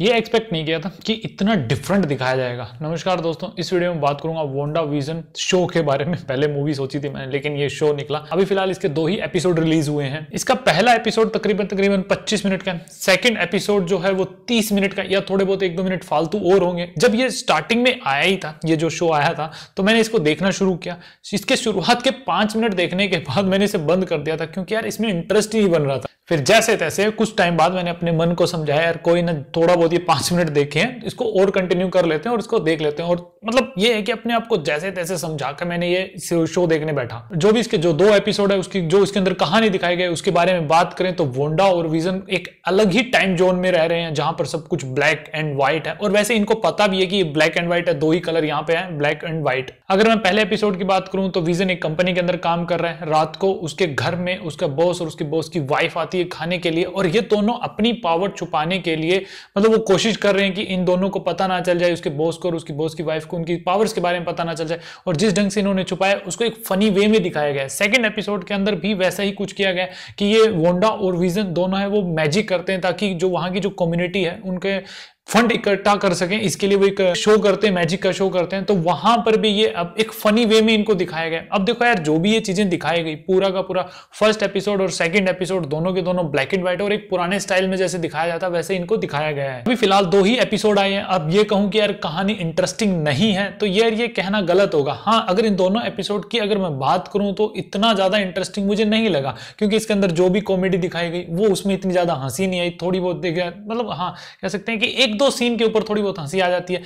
ये एक्सपेक्ट नहीं किया था कि इतना डिफरेंट दिखाया जाएगा नमस्कार दोस्तों इस वीडियो में बात करूंगा वोंडा विजन शो के बारे में पहले मूवी सोची थी मैंने लेकिन ये शो निकला अभी फिलहाल इसके दो ही एपिसोड रिलीज हुए हैं इसका पहला एपिसोड तकरीबन तकरीबन 25 मिनट का है सेकंड एपिसोड जो है वो तीस मिनट का या थोड़े बहुत एक दो मिनट फालतू और होंगे जब ये स्टार्टिंग में आया ही था ये जो शो आया था तो मैंने इसको देखना शुरू किया इसके शुरुआत के पांच मिनट देखने के बाद मैंने इसे बंद कर दिया था क्योंकि यार इसमें इंटरेस्ट ही बन रहा था फिर जैसे तैसे कुछ टाइम बाद मैंने अपने मन को समझाया यार कोई ना थोड़ा बहुत बहुत ये पांच मिनट देखे हैं इसको और कंटिन्यू कर लेते हैं और इसको देख लेते हैं और मतलब ये है कि अपने आप को जैसे तैसे समझा कर मैंने ये शो देखने बैठा जो भी इसके जो दो एपिसोड है उसकी जो इसके अंदर कहानी दिखाई गई उसके बारे में बात करें तो वोंडा और विजन एक अलग ही टाइम जोन में रह रहे हैं जहां पर सब कुछ ब्लैक एंड व्हाइट है और वैसे इनको पता भी है कि ब्लैक एंड व्हाइट है दो ही कलर यहाँ पे है ब्लैक एंड व्हाइट अगर मैं पहले एपिसोड की बात करूं तो विजन एक कंपनी के अंदर काम कर रहा है रात को उसके घर में उसका बॉस और उसकी बॉस की वाइफ आती है खाने के लिए और ये दोनों अपनी पावर छुपाने के लिए मतलब वो लोग कोशिश कर रहे हैं कि इन दोनों को पता ना चल जाए उसके बॉस को और उसकी बॉस की वाइफ को उनकी पावर्स के बारे में पता ना चल जाए और जिस ढंग से इन्होंने छुपाया उसको एक फनी वे में दिखाया गया सेकेंड एपिसोड के अंदर भी वैसा ही कुछ किया गया कि ये वोंडा और विजन दोनों है वो मैजिक करते हैं ताकि जो वहाँ की जो कम्युनिटी है उनके फंड इकट्ठा कर सकें इसके लिए वो एक शो करते हैं मैजिक का शो करते हैं तो वहां पर भी ये अब एक फनी वे में इनको दिखाया गया अब देखो यार जो भी ये चीजें दिखाई गई पूरा का पूरा फर्स्ट एपिसोड और सेकंड एपिसोड दोनों के दोनों ब्लैक एंड व्हाइट और एक पुराने स्टाइल में जैसे दिखाया जाता वैसे इनको दिखाया गया है अभी फिलहाल दो ही एपिसोड आए हैं अब ये कहूं कि यार कहानी इंटरेस्टिंग नहीं है तो यार ये कहना गलत होगा हाँ अगर इन दोनों एपिसोड की अगर मैं बात करूं तो इतना ज्यादा इंटरेस्टिंग मुझे नहीं लगा क्योंकि इसके अंदर जो भी कॉमेडी दिखाई गई वो उसमें इतनी ज्यादा हंसी नहीं आई थोड़ी बहुत मतलब हाँ कह सकते हैं कि एक दो सीन के ऊपर थोड़ी बहुत हंसी आ जाती है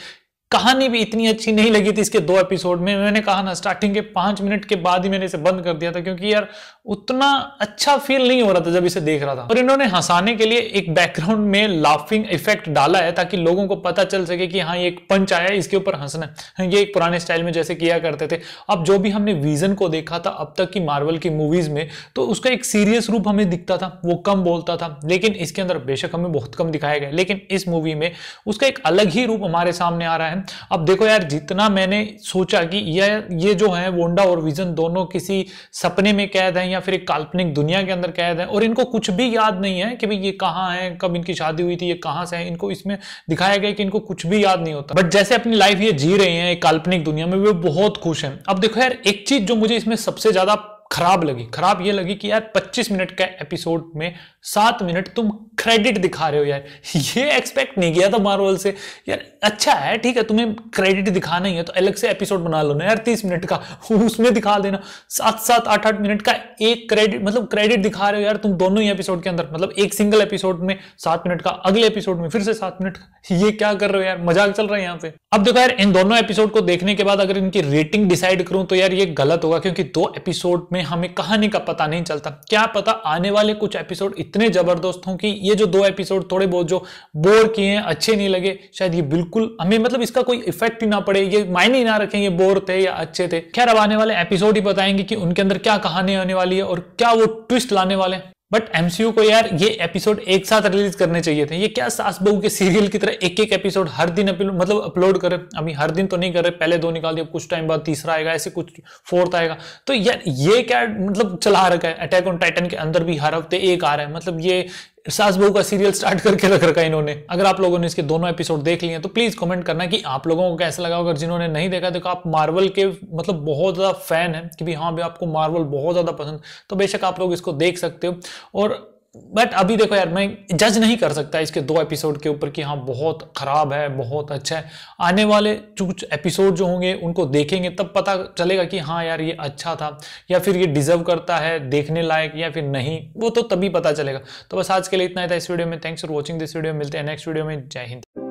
कहानी भी इतनी अच्छी नहीं लगी थी इसके दो एपिसोड में मैंने कहा ना स्टार्टिंग के पांच मिनट के बाद ही मैंने इसे बंद कर दिया था क्योंकि यार उतना अच्छा फील नहीं हो रहा था जब इसे देख रहा था और इन्होंने हंसाने के लिए एक बैकग्राउंड में लाफिंग इफेक्ट डाला है ताकि लोगों को पता चल सके कि हाँ ये एक पंच आया इसके ऊपर हंसना है ये एक पुराने स्टाइल में जैसे किया करते थे अब जो भी हमने विजन को देखा था अब तक की मार्वल की मूवीज में तो उसका एक सीरियस रूप हमें दिखता था वो कम बोलता था लेकिन इसके अंदर बेशक हमें बहुत कम दिखाया गया लेकिन इस मूवी में उसका एक अलग ही रूप हमारे सामने आ रहा है अब देखो यार जितना मैंने सोचा कि यह ये जो है वोंडा और विजन दोनों किसी सपने में कैद हैं या फिर एक काल्पनिक दुनिया के अंदर कैद हैं और इनको कुछ भी याद नहीं है कि भाई ये कहाँ है कब इनकी शादी हुई थी ये कहाँ से है इनको इसमें दिखाया गया कि इनको कुछ भी याद नहीं होता बट जैसे अपनी लाइफ ये जी रहे हैं एक काल्पनिक दुनिया में वे बहुत खुश हैं अब देखो यार एक चीज जो मुझे इसमें सबसे ज्यादा खराब लगी खराब ये लगी कि यार 25 मिनट का एपिसोड में सात मिनट तुम क्रेडिट दिखा रहे हो यार ये एक्सपेक्ट नहीं किया था मार्वल से यार अच्छा है ठीक है तुम्हें क्रेडिट दिखाना ही है तो अलग से एपिसोड बना लो ना यार 30 मिनट का उसमें दिखा देना सात सात आठ आठ मिनट का एक क्रेडिट मतलब क्रेडिट दिखा रहे हो यार तुम दोनों ही एपिसोड के अंदर मतलब एक सिंगल एपिसोड में सात मिनट का अगले एपिसोड में फिर से सात मिनट का ये क्या कर रहे हो यार मजाक चल रहा है यहाँ पे अब देखो यार इन दोनों एपिसोड को देखने के बाद अगर इनकी रेटिंग डिसाइड करूं तो यार ये गलत होगा क्योंकि दो एपिसोड में में हमें कहानी का पता नहीं चलता क्या पता आने वाले कुछ एपिसोड इतने जबरदस्त हों कि ये जो दो एपिसोड थोड़े बहुत जो बोर किए हैं अच्छे नहीं लगे शायद ये बिल्कुल हमें मतलब इसका कोई इफेक्ट ही ना पड़े ये मायने ही ना रखें ये बोर थे या अच्छे थे खैर अब आने वाले एपिसोड ही बताएंगे कि उनके अंदर क्या कहानी होने वाली है और क्या वो ट्विस्ट लाने वाले हैं बट एमसीयू को यार ये एपिसोड एक साथ रिलीज करने चाहिए थे ये क्या सास बहू के सीरियल की तरह एक एक एपिसोड हर दिन मतलब अपलोड करे अभी हर दिन तो नहीं कर रहे पहले दो निकाल दिया कुछ टाइम बाद तीसरा आएगा ऐसे कुछ फोर्थ आएगा तो यार ये क्या मतलब चला रखा है अटैक ऑन टाइटन के अंदर भी हर हफ्ते एक आ रहा है मतलब ये सास बहू का सीरियल स्टार्ट करके रख रखा इन्होंने अगर आप लोगों ने इसके दोनों एपिसोड देख लिए तो प्लीज कमेंट करना कि आप लोगों को कैसा लगा अगर जिन्होंने नहीं देखा देखो आप मार्वल के मतलब बहुत ज्यादा फैन है कि भाई हाँ भाई आपको मार्वल बहुत ज्यादा पसंद तो बेशक आप लोग इसको देख सकते हो और बट अभी देखो यार मैं जज नहीं कर सकता इसके दो एपिसोड के ऊपर कि हाँ बहुत ख़राब है बहुत अच्छा है आने वाले कुछ एपिसोड जो होंगे उनको देखेंगे तब पता चलेगा कि हाँ यार ये अच्छा था या फिर ये डिजर्व करता है देखने लायक या फिर नहीं वो तो तभी पता चलेगा तो बस आज के लिए इतना ही था इस वीडियो में thanks for watching this video मिलते हैं नेक्स्ट वीडियो में जय हिंद